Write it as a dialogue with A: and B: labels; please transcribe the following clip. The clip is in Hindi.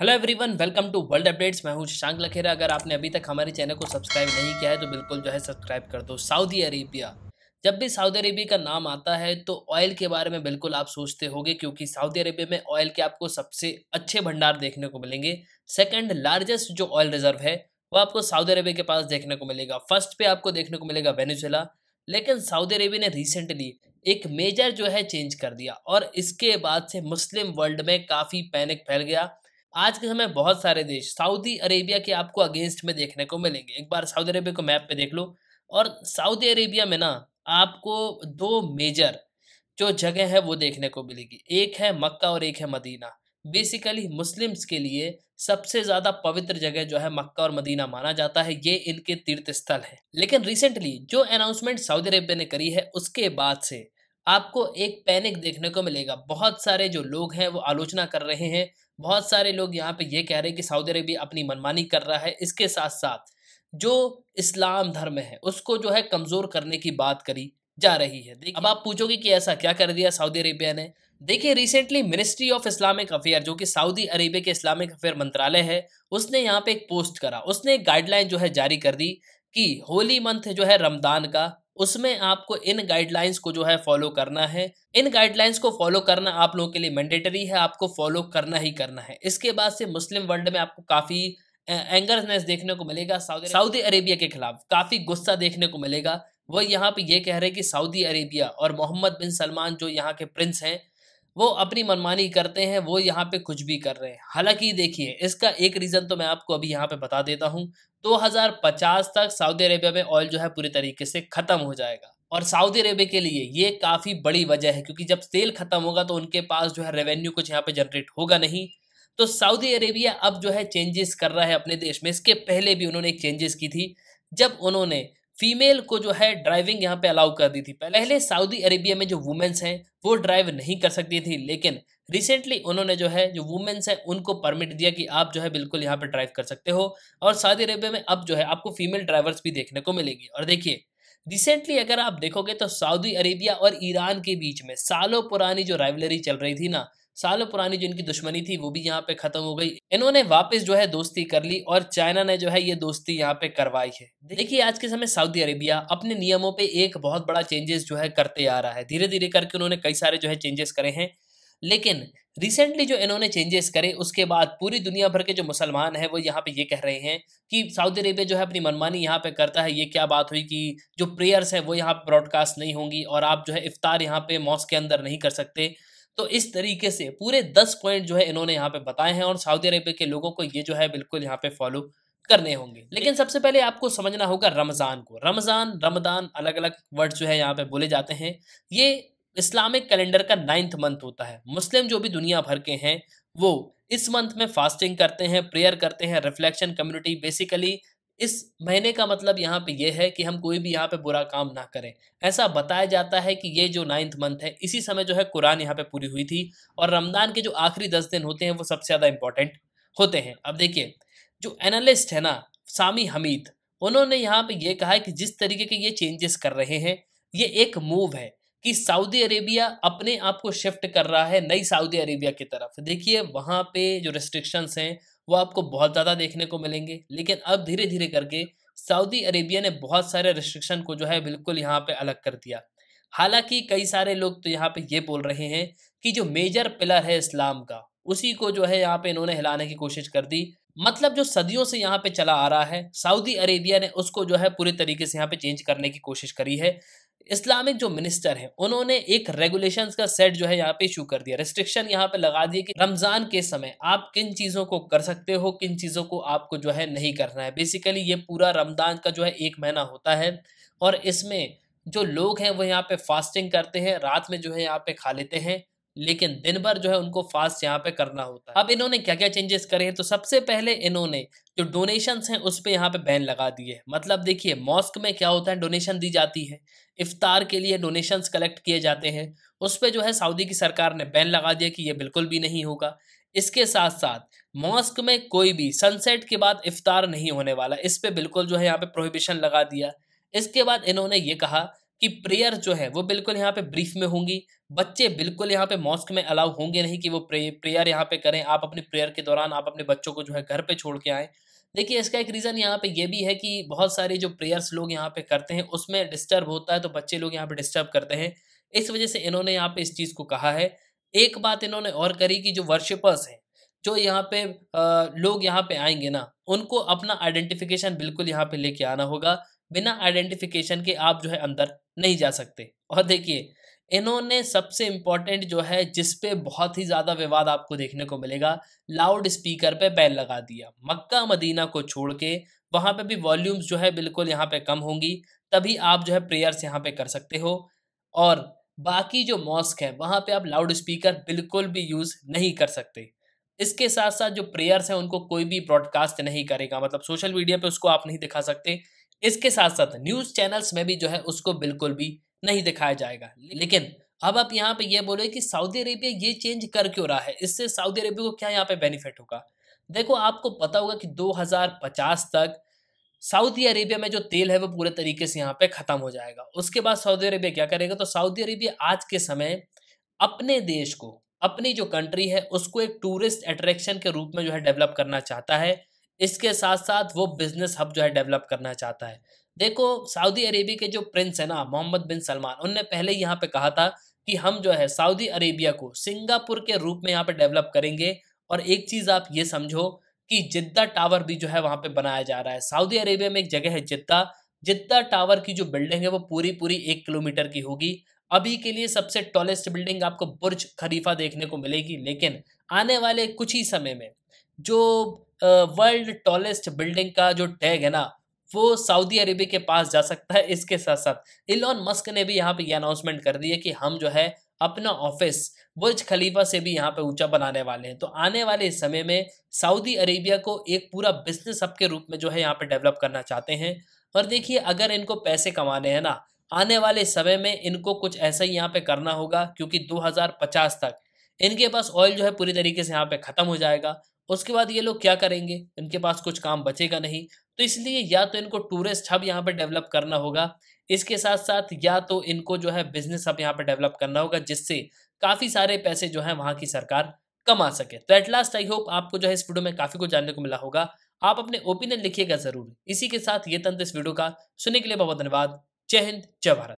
A: hello everyone welcome to world updates मैं हूं शशांक लखेरा अगर आपने अभी तक हमारे चैनल को सब्सक्राइब नहीं किया है तो बिल्कुल जो है सब्सक्राइब कर दो सऊदी अरेबिया जब भी सऊदी अरेबिया का नाम आता है तो ऑयल के बारे में बिल्कुल आप सोचते होंगे क्योंकि सऊदी अरेबिया में ऑयल के आपको सबसे अच्छे भंडार देखने को मिलेंगे सेकेंड लार्जेस्ट जो ऑयल रिजर्व है वो आपको सऊदी अरेबिया के पास देखने को मिलेगा फर्स्ट पे आपको देखने को मिलेगा वेनेजुला लेकिन सऊदी अरेबिया ने रिसेंटली एक मेजर जो है चेंज कर दिया और इसके बाद से मुस्लिम वर्ल्ड में काफ़ी पैनिक फैल गया आज के समय बहुत सारे देश सऊदी अरेबिया के आपको अगेंस्ट में देखने को मिलेंगे एक बार सऊदी अरेबिया को मैप पे देख लो और सऊदी अरेबिया में ना आपको दो मेजर जो जगह है वो देखने को मिलेगी एक है मक्का और एक है मदीना बेसिकली मुस्लिम्स के लिए सबसे ज़्यादा पवित्र जगह जो है मक्का और मदीना माना जाता है ये इनके तीर्थ स्थल है लेकिन रिसेंटली जो अनाउंसमेंट सऊदी अरेबिया ने करी है उसके बाद से आपको एक पैनिक देखने को मिलेगा बहुत सारे जो लोग हैं वो आलोचना कर रहे हैं बहुत सारे लोग यहाँ पे ये कह रहे हैं कि सऊदी अरेबिया अपनी मनमानी कर रहा है इसके साथ साथ जो इस्लाम धर्म है उसको जो है कमज़ोर करने की बात करी जा रही है अब आप पूछोगे कि ऐसा क्या कर दिया सऊदी अरेबिया ने देखिए recently ministry of Islamic affair जो कि सऊदी अरेबिया के इस्लामिक अफेयर मंत्रालय है उसने यहाँ पे एक पोस्ट करा उसने एक गाइडलाइन जो है जारी कर दी कि होली मंथ जो है रमदान का उसमें आपको इन गाइडलाइंस को जो है फॉलो करना है इन गाइडलाइंस को फॉलो करना आप लोगों के लिए मैंडेटरी है आपको फॉलो करना ही करना है इसके बाद से मुस्लिम वर्ल्ड में आपको काफ़ी एंगरनेस देखने को मिलेगा सऊदी अरेबिया के खिलाफ काफ़ी गुस्सा देखने को मिलेगा वह यहाँ पे ये कह रहे हैं कि सऊदी अरेबिया और मोहम्मद बिन सलमान जो यहाँ के प्रिंस हैं वो अपनी मनमानी करते हैं वो यहाँ पे कुछ भी कर रहे हैं हालांकि देखिए इसका एक रीज़न तो मैं आपको अभी यहाँ पे बता देता हूँ 2050 तक सऊदी अरेबिया में ऑयल जो है पूरी तरीके से ख़त्म हो जाएगा और सऊदी अरेबिया के लिए ये काफ़ी बड़ी वजह है क्योंकि जब तेल ख़त्म होगा तो उनके पास जो है रेवेन्यू कुछ यहाँ पर जनरेट होगा नहीं तो सऊदी अरेबिया अब जो है चेंजेस कर रहा है अपने देश में इसके पहले भी उन्होंने एक चेंजेस की थी जब उन्होंने फीमेल को जो है ड्राइविंग यहाँ पे अलाउ कर दी थी पहले सऊदी अरेबिया में जो वुमेन्स हैं वो ड्राइव नहीं कर सकती थी लेकिन रिसेंटली उन्होंने जो है जो वुमेन्स हैं उनको परमिट दिया कि आप जो है बिल्कुल यहाँ पे ड्राइव कर सकते हो और सऊदी अरेबिया में अब जो है आपको फीमेल ड्राइवर्स भी देखने को मिलेगी और देखिए रिसेंटली अगर आप देखोगे तो सऊदी अरेबिया और ईरान के बीच में सालों पुरानी जो राइवलरी चल रही थी ना सालों पुरानी जो इनकी दुश्मनी थी वो भी यहाँ पे खत्म हो गई इन्होंने वापस जो है दोस्ती कर ली और चाइना ने जो है ये दोस्ती यहाँ पे करवाई है देखिए आज के समय सऊदी अरेबिया अपने नियमों पे एक बहुत बड़ा चेंजेस जो है करते आ रहा है धीरे धीरे करके उन्होंने कई सारे जो है चेंजेस करे हैं लेकिन रिसेंटली जो इन्होंने चेंजेस करे उसके बाद पूरी दुनिया भर के जो मुसलमान है वो यहाँ पे ये कह रहे हैं कि सऊदी अरेबिया जो है अपनी मनमानी यहाँ पे करता है ये क्या बात हुई कि जो प्रेयर्स है वो यहाँ ब्रॉडकास्ट नहीं होंगी और आप जो है इफ्तार यहाँ पे मॉस्क के अंदर नहीं कर सकते तो इस तरीके से पूरे दस पॉइंट जो है इन्होंने यहाँ पे बताए हैं और सऊदी अरब के लोगों को ये जो है बिल्कुल यहाँ पे फॉलो करने होंगे लेकिन सबसे पहले आपको समझना होगा रमज़ान को रमज़ान रमदान अलग अलग वर्ड जो है यहाँ पे बोले जाते हैं ये इस्लामिक कैलेंडर का नाइन्थ मंथ होता है मुस्लिम जो भी दुनिया भर के हैं वो इस मंथ में फास्टिंग करते हैं प्रेयर करते हैं रिफ्लेक्शन कम्युनिटी बेसिकली इस महीने का मतलब यहाँ पे ये है कि हम कोई भी यहाँ पे बुरा काम ना करें ऐसा बताया जाता है कि ये जो नाइन्थ मंथ है इसी समय जो है कुरान यहाँ पे पूरी हुई थी और रमज़ान के जो आखिरी दस दिन होते हैं वो सबसे ज़्यादा इंपॉर्टेंट होते हैं अब देखिए जो एनालिस्ट है ना सामी हमीद उन्होंने यहाँ पे ये कहा है कि जिस तरीके के ये चेंजेस कर रहे हैं ये एक मूव है कि सऊदी अरेबिया अपने आप को शिफ्ट कर रहा है नई सऊदी अरेबिया की तरफ देखिए वहाँ पे जो रिस्ट्रिक्शंस हैं वो आपको बहुत ज़्यादा देखने को मिलेंगे लेकिन अब धीरे धीरे करके सऊदी अरेबिया ने बहुत सारे रिस्ट्रिक्शन को जो है बिल्कुल यहाँ पे अलग कर दिया हालांकि कई सारे लोग तो यहाँ पे ये बोल रहे हैं कि जो मेजर पिलर है इस्लाम का उसी को जो है यहाँ पे इन्होंने हिलाने की कोशिश कर दी मतलब जो सदियों से यहाँ पे चला आ रहा है सऊदी अरेबिया ने उसको जो है पूरे तरीके से यहाँ पे चेंज करने की कोशिश करी है इस्लामिक जो मिनिस्टर हैं उन्होंने एक रेगुलेशन का सेट जो है यहाँ पे इशू कर दिया रेस्ट्रिक्शन यहाँ पे लगा दिए कि रमज़ान के समय आप किन चीज़ों को कर सकते हो किन चीज़ों को आपको जो है नहीं करना है बेसिकली ये पूरा रमज़ान का जो है एक महीना होता है और इसमें जो लोग हैं वो यहाँ पे फास्टिंग करते हैं रात में जो है यहाँ पे खा लेते हैं लेकिन दिन भर जो है उनको फास्ट यहाँ पे करना होता है अब इन्होंने क्या क्या चेंजेस करे हैं तो सबसे पहले इन्होंने जो डोनेशन हैं उस पर यहाँ पे बैन लगा दिए मतलब देखिए मॉस्क में क्या होता है डोनेशन दी जाती है इफ्तार के लिए डोनेशन कलेक्ट किए जाते हैं उस पर जो है सऊदी की सरकार ने बैन लगा दिया कि ये बिल्कुल भी नहीं होगा इसके साथ साथ मॉस्क में कोई भी सनसेट के बाद इफ्तार नहीं होने वाला इस पर बिल्कुल जो है यहाँ पे प्रोहिबिशन लगा दिया इसके बाद इन्होंने ये कहा कि प्रेयर जो है वो बिल्कुल यहाँ पे ब्रीफ में होंगी बच्चे बिल्कुल यहाँ पे मॉस्क में अलाउ होंगे नहीं कि वो प्रे, प्रेयर यहाँ पे करें आप अपने प्रेयर के दौरान आप अपने बच्चों को जो है घर पे छोड़ के आए देखिए इसका एक रीज़न यहाँ पे ये भी है कि बहुत सारे जो प्रेयर्स लोग यहाँ पे करते हैं उसमें डिस्टर्ब होता है तो बच्चे लोग यहाँ पे डिस्टर्ब करते हैं इस वजह से इन्होंने यहाँ पे इस चीज़ को कहा है एक बात इन्होंने और करी कि जो वर्शिपर्स हैं जो यहाँ पे लोग यहाँ पे आएंगे ना उनको अपना आइडेंटिफिकेशन बिल्कुल यहाँ पे लेके आना होगा बिना आइडेंटिफिकेशन के आप जो है अंदर नहीं जा सकते और देखिए इन्होंने सबसे इम्पॉर्टेंट जो है जिस पे बहुत ही ज़्यादा विवाद आपको देखने को मिलेगा लाउड स्पीकर पे बैन लगा दिया मक्का मदीना को छोड़ के वहाँ पे भी वॉल्यूम्स जो है बिल्कुल यहाँ पे कम होंगी तभी आप जो है प्रेयर्स यहाँ पे कर सकते हो और बाकी जो मॉस्क है वहाँ पे आप लाउड स्पीकर बिल्कुल भी यूज़ नहीं कर सकते इसके साथ साथ जो प्रेयर्स हैं उनको कोई भी ब्रॉडकास्ट नहीं करेगा मतलब सोशल मीडिया पे उसको आप नहीं दिखा सकते इसके साथ साथ न्यूज़ चैनल्स में भी जो है उसको बिल्कुल भी नहीं दिखाया जाएगा लेकिन अब आप यहाँ पे ये बोले कि सऊदी अरेबिया ये चेंज कर क्यों रहा है इससे सऊदी अरेबिया को क्या यहाँ पे बेनिफिट होगा देखो आपको पता होगा कि 2050 तक सऊदी अरेबिया में जो तेल है वो पूरे तरीके से यहाँ पे ख़त्म हो जाएगा उसके बाद सऊदी अरेबिया क्या करेगा तो सऊदी अरेबिया आज के समय अपने देश को अपनी जो कंट्री है उसको एक टूरिस्ट अट्रैक्शन के रूप में जो है डेवलप करना चाहता है इसके साथ साथ वो बिजनेस हब जो है डेवलप करना चाहता है देखो सऊदी अरेबिया के जो प्रिंस है ना मोहम्मद बिन सलमान उनने पहले यहाँ पे कहा था कि हम जो है सऊदी अरेबिया को सिंगापुर के रूप में यहाँ पे डेवलप करेंगे और एक चीज़ आप ये समझो कि जिद्दा टावर भी जो है वहां पे बनाया जा रहा है सऊदी अरेबिया में एक जगह है जिद्दा जिद्दा टावर की जो बिल्डिंग है वो पूरी पूरी एक किलोमीटर की होगी अभी के लिए सबसे टॉलेस्ट बिल्डिंग आपको बुर्ज खरीफा देखने को मिलेगी लेकिन आने वाले कुछ ही समय में जो वर्ल्ड टॉलेस्ट बिल्डिंग का जो टैग है ना वो सऊदी अरेबिया के पास जा सकता है इसके साथ साथ इलॉन मस्क ने भी यहाँ पे ये अनाउंसमेंट कर दी है कि हम जो है अपना ऑफिस बुर्ज खलीफा से भी यहाँ पे ऊंचा बनाने वाले हैं तो आने वाले समय में सऊदी अरेबिया को एक पूरा बिजनेस हब के रूप में जो है यहाँ पे डेवलप करना चाहते हैं और देखिए अगर इनको पैसे कमाने हैं ना आने वाले समय में इनको कुछ ऐसा ही यहाँ पे करना होगा क्योंकि 2050 तक इनके पास ऑयल जो है पूरी तरीके से यहाँ पे ख़त्म हो जाएगा उसके बाद ये लोग क्या करेंगे इनके पास कुछ काम बचेगा नहीं तो इसलिए या तो इनको टूरिस्ट हब यहाँ पर डेवलप करना होगा इसके साथ साथ या तो इनको जो है बिजनेस हब यहाँ पर डेवलप करना होगा जिससे काफ़ी सारे पैसे जो है वहाँ की सरकार कमा सके तो एट लास्ट आई होप आपको जो है इस वीडियो में काफ़ी कुछ जानने को मिला होगा आप अपने ओपिनियन लिखिएगा ज़रूर इसी के साथ ये तंत्र इस वीडियो का सुनने के लिए बहुत धन्यवाद जय हिंद जय भारत